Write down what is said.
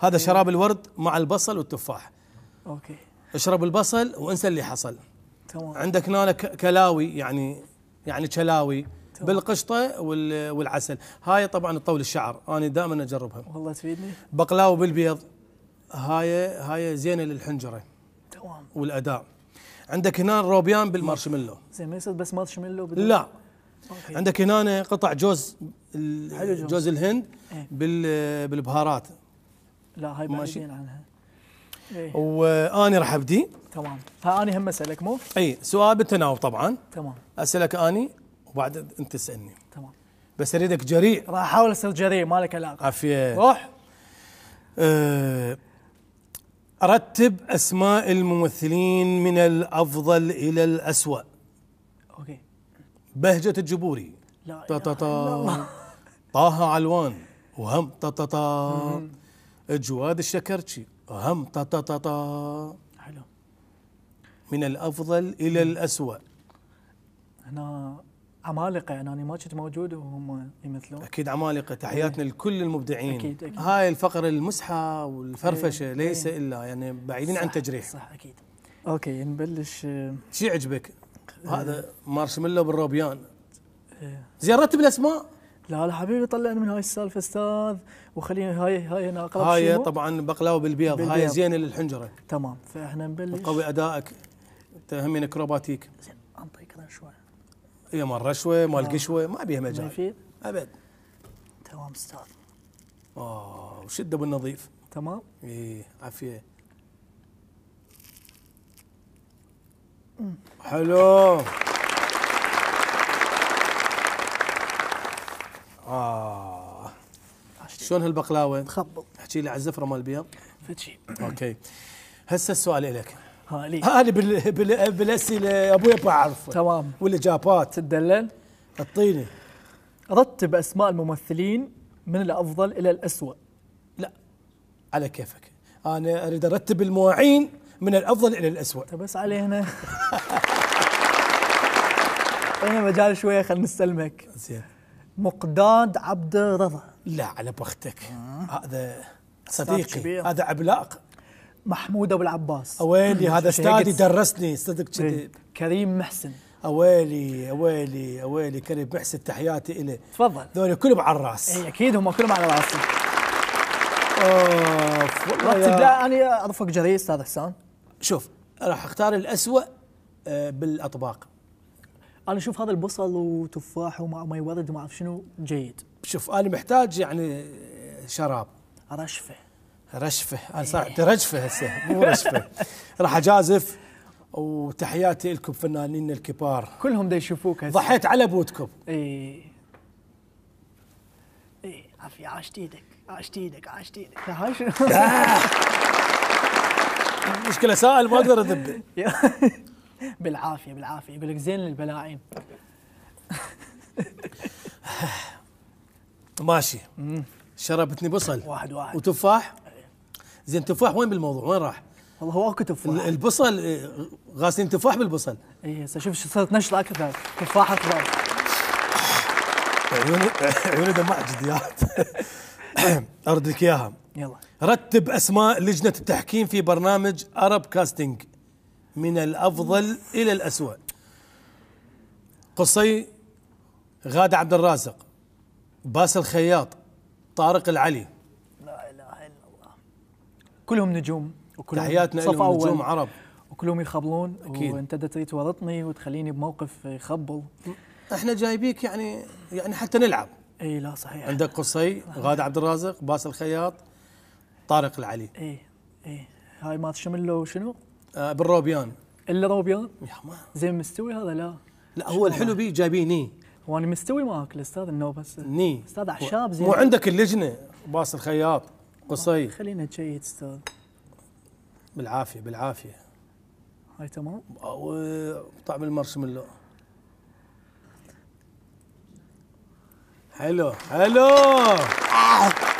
هذا أيوة. شراب الورد مع البصل والتفاح اوكي اشرب البصل وانسى اللي حصل تمام عندك هنا كلاوي يعني يعني كلاوي بالقشطه والعسل هاي طبعا تطول الشعر انا دائما اجربها والله تفيدني بقلاوه بالبيض هاي هاي زينه للحنجره تمام والاداء عندك هنا روبيان بالمارشميلو زين ما يصير بس مارشميلو لا أوكي. عندك هنا قطع جوز جوز الهند إيه. بالبهارات لا هاي بعيدين عنها إيه؟ واني راح ابدي تمام فاني هم اسالك مو اي سؤال بالتناوب طبعا تمام اسالك اني وبعد انت تسالني تمام بس اريدك جريء راح احاول اصير جريء مالك علاقه عافيه روح أه، رتب اسماء الممثلين من الافضل الى الاسوء اوكي بهجه الجبوري لا طه علوان وهم طه جواد الشكرتشي هم طا طا طا تا حلو من الافضل الى الاسوء هنا عمالقه يعني انا ما كنت موجود وهم يمثلون اكيد عمالقه تحياتنا ايه. لكل المبدعين أكيد أكيد. هاي الفقره المسحه والفرفشه ايه. ليس ايه. الا يعني بعيدين صح عن تجريح صح اكيد اوكي نبلش آه، شو يعجبك؟ هذا آه. مارشميلو بالروبيان إيه. زين رتب الاسماء لا لا حبيبي طلعنا من هاي السالفه استاذ وخلينا هاي هاي انا اقرب هاي طبعا بقلاوه بالبيض, بالبيض هاي زينه للحنجره تمام فاحنا نبلش قوي ادائك انت همين اكروباتيك زين اعطيك رشوه يا مال رشوه مال قشوه ما بيها مجال ما يفيد ابد تمام استاذ اوه وشده بالنظيف تمام اي عافيه حلو اه شلون هالبقلاوه؟ تخبط احكي لي على الزفره مال البيض فتشي اوكي هسه السؤال لك هالي هالي بال... بال... بالاسئله ابوي بعرف تمام والاجابات تدلل اعطيني رتب اسماء الممثلين من الافضل الى الاسوء لا على كيفك انا اريد ارتب المواعين من الافضل الى الاسوء طيب، بس علينا هنا مجال شويه خلينا نستلمك زين مقداد عبد رضا لا على بختك آه. هذا صديقي هذا عبلاق محمود ابو العباس اويلي هذا استاذي درسني صدق إيه. كذي كريم محسن اويلي اويلي اويلي كريم محسن تحياتي إلي تفضل ذولي كلهم على الراس اي اكيد هم كلهم على راسي اوف والله لا انا ارفق جري استاذ حسام شوف راح اختار الاسوء آه، بالأطباق انا اشوف هذا البصل وتفاح وماي ورد وما اعرف شنو جيد شوف انا محتاج يعني شراب رشفه رشفه انا صار إيه. عندي رجفه هسه مو رشفه راح اجازف وتحياتي لكم فنانين الكبار كلهم دا يشوفوك هسه ضحيت على بوتكم اي اي إيه. عافية عاشت ايدك عاشت ايدك عاشت ايدك هاي شنو المشكله سائل ما اقدر اذبه بالعافيه بالعافيه يقول لك زين للبلاعين ماشي شربتني بصل واحد واحد وتفاح إيه. زين تفاح وين بالموضوع وين راح؟ والله هو اكو تفاح البصل إيه، غاسلين تفاح بالبصل اي هسه شوف شو صارت نشطه اكثر تفاح اكبر عيوني عيوني دمعت جديات ارد لك اياها يلا رتب اسماء لجنه التحكيم في برنامج ارب كاستنج من الأفضل إلى الاسوء قصي غادة عبد الرازق باس الخياط طارق العلي لا إله إلا الله كلهم نجوم وكلهم تحياتنا لهم نجوم عرب وكلهم يخبلون أكيد. وانت تريد تورطني وتخليني بموقف يخبل احنا جايبيك يعني يعني حتى نلعب اي لا صحيح عندك قصي غادة عبد الرازق باس الخياط طارق العلي اي اي هاي ما شملو شنو آه، بالروبيان الروبيان يا ما زين مستوي هذا لا لا هو الحلو بيه جايبيني انا مستوي معك الاستاذ انه بس ني استاذ اعشاب زين مو عندك اللجنه باص الخياط قصي آه، خلينا نجيد استاذ بالعافيه بالعافيه هاي تمام طعم المارشميلو حلو حلو آه.